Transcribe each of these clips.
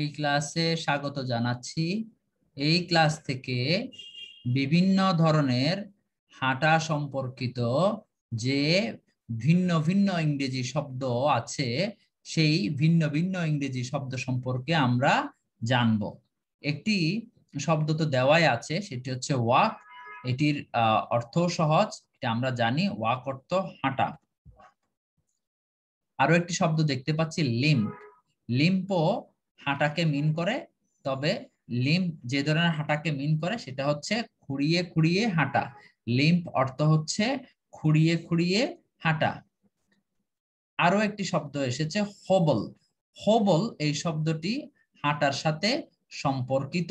এই ক্লাসে স্বাগত জানাচ্ছি এই ক্লাস থেকে বিভিন্ন ধরনের হাঁটা সম্পর্কিত যে ভিন্ন ভিন্ন ইংরেজি শব্দ আছে সেই ভিন্ন ভিন্ন ইংরেজি শব্দ সম্পর্কে আমরা জানব একটি শব্দ তো দেওয়াই আছে সেটি হচ্ছে ওয়াক এটির অর্থ সহজ এটা আমরা জানি ওয়াক অর্থ হাঁটা আরো একটি শব্দ দেখতে পাচ্ছি লিম্প লিম্পও হাঁটাকে মিন করে তবে লিম্প যে ধরনের হাঁটাকে মিন করে সেটা হচ্ছে খুঁড়িয়ে খুঁড়িয়ে হাঁটা লিম্প অর্থ হচ্ছে খুঁড়িয়ে খুঁড়িয়ে হাঁটা আরো একটি শব্দ এসেছে হবল হবল এই শব্দটি হাঁটার সাথে সম্পর্কিত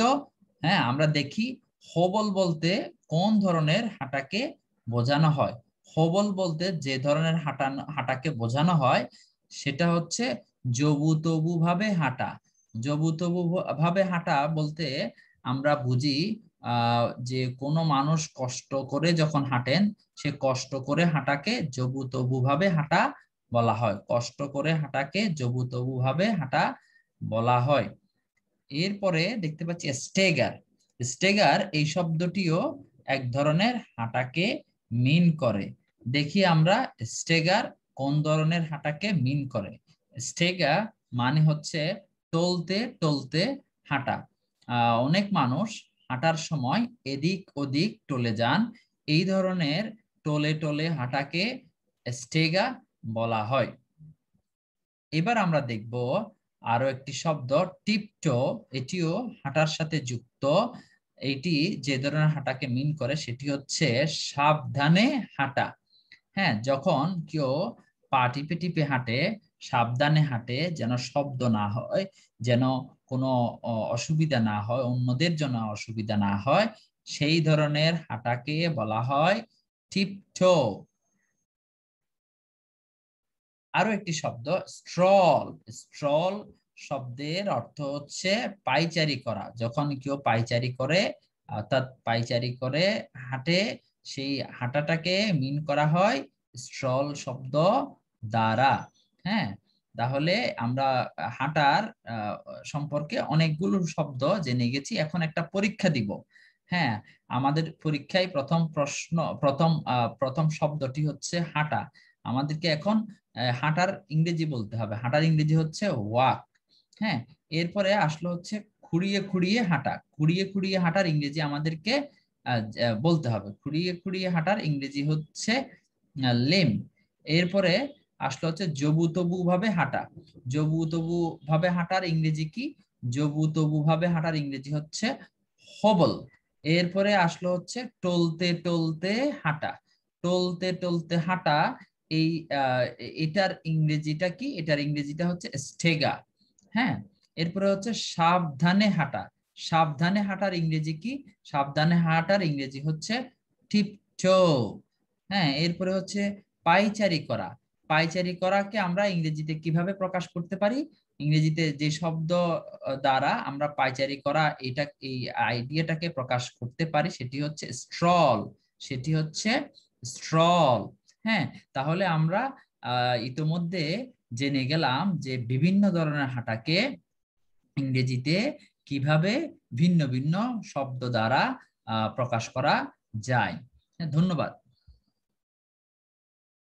হ্যাঁ আমরা দেখি হবল বলতে কোন ধরনের হাঁটাকে বোঝানো হয় হবল বলতে যে ধরনের হাঁটা হাঁটাকে বোঝানো হয় সেটা হচ্ছে জবু তবু ভাবে হাঁটা জবুতবু ভাবে হাঁটা বলতে আমরা বুঝি যে কোনো মানুষ কষ্ট করে যখন হাঁটেন সে কষ্ট করে হাঁটাকে যবুতবু ভাবে হাঁটা বলা হয় কষ্ট করে হাঁটাকে যবুতবু ভাবে হাঁটা বলা হয় এরপরে দেখতে পাচ্ছি স্টেগার স্টেগার এই শব্দটিও এক ধরনের হাঁটাকে মিন করে দেখি আমরা স্টেগার কোন ধরনের হাঁটাকে মিন করে স্টেগা মানে হচ্ছে টলতে টলতে হাঁটা অনেক মানুষ হাঁটার সময় এদিক ওদিক টলে যান এই ধরনের টলে টলে হাঁটাকে স্টেগা বলা হয় এবার আমরা দেখব আরো একটি শব্দ টিপটো এটিও হাঁটার সাথে যুক্ত এটি যে ধরনের হাঁটাকে মিন করে সেটি হচ্ছে সাবধানে হাঁটা হ্যাঁ যখন কেউ পা টিপে টিপে হাঁটে সাবধানে হাঁটে যেন শব্দ না হয় যেন কোনো অসুবিধা না হয় অন্যদের জন্য অসুবিধা না হয় সেই ধরনের হাঁটাকে বলা হয় টিপটো আরো একটি শব্দ স্ট্রল স্ট্রল শব্দের অর্থ হচ্ছে পাইচারি করা যখন কেউ পাইচারি করে অর্থাৎ পাইচারি করে হাঁটে সেই হাঁটাটাকে মিন করা হয় স্ট্রল শব্দ দ্বারা হ্যাঁ তাহলে আমরা হাঁটার সম্পর্কে অনেকগুলো শব্দ জেনে গেছি এখন একটা পরীক্ষা দিব হ্যাঁ আমাদের পরীক্ষায় প্রথম প্রশ্ন প্রথম প্রথম শব্দটি হচ্ছে হাঁটা আমাদেরকে এখন হাঁটার ইংরেজি বলতে হবে হাঁটার ইংরেজি হচ্ছে ওয়াক হ্যাঁ এরপরে আসলো হচ্ছে খুঁড়িয়ে খুঁড়িয়ে হাঁটা খুঁড়িয়ে খুঁড়িয়ে হাঁটার ইংরেজি আমাদেরকে বলতে হবে খুঁড়িয়ে খুঁড়িয়ে হাঁটার ইংরেজি হচ্ছে লেম এরপরে আসলে হচ্ছে জবুতবু ভাবে হাঁটা জবুতবু ভাবে হাঁটার ইংরেজি কি জবুতবু ভাবে হাঁটার ইংরেজি হচ্ছে হবল এরপরে আসলো হচ্ছে টলতে টলতে হাঁটা টলতে টলতে হাঁটা এই এটার ইংরেজিটা কি এটার ইংরেজিটা হচ্ছে স্টেগা হ্যাঁ এরপরে হচ্ছে সাবধানে হাঁটা সাবধানে হাঁটার ইংরেজি কি সাবধানে হাঁটার ইংরেজি হচ্ছে টিপটো হ্যাঁ এরপরে হচ্ছে পাইচারি করা পাইচারি করাকে আমরা ইংরেজিতে কিভাবে প্রকাশ করতে পারি ইংরেজিতে যে শব্দ দ্বারা আমরা পাইচারি করা এটা এই আইডিয়াটাকে প্রকাশ করতে পারি সেটি হচ্ছে স্ট্রল সেটি হচ্ছে স্ট্রল হ্যাঁ তাহলে আমরা ইতোমধ্যে জেনে গেলাম যে বিভিন্ন ধরনের হাঁটাকে ইংরেজিতে কিভাবে ভিন্ন ভিন্ন শব্দ দ্বারা প্রকাশ করা যায় হ্যাঁ, ধন্যবাদ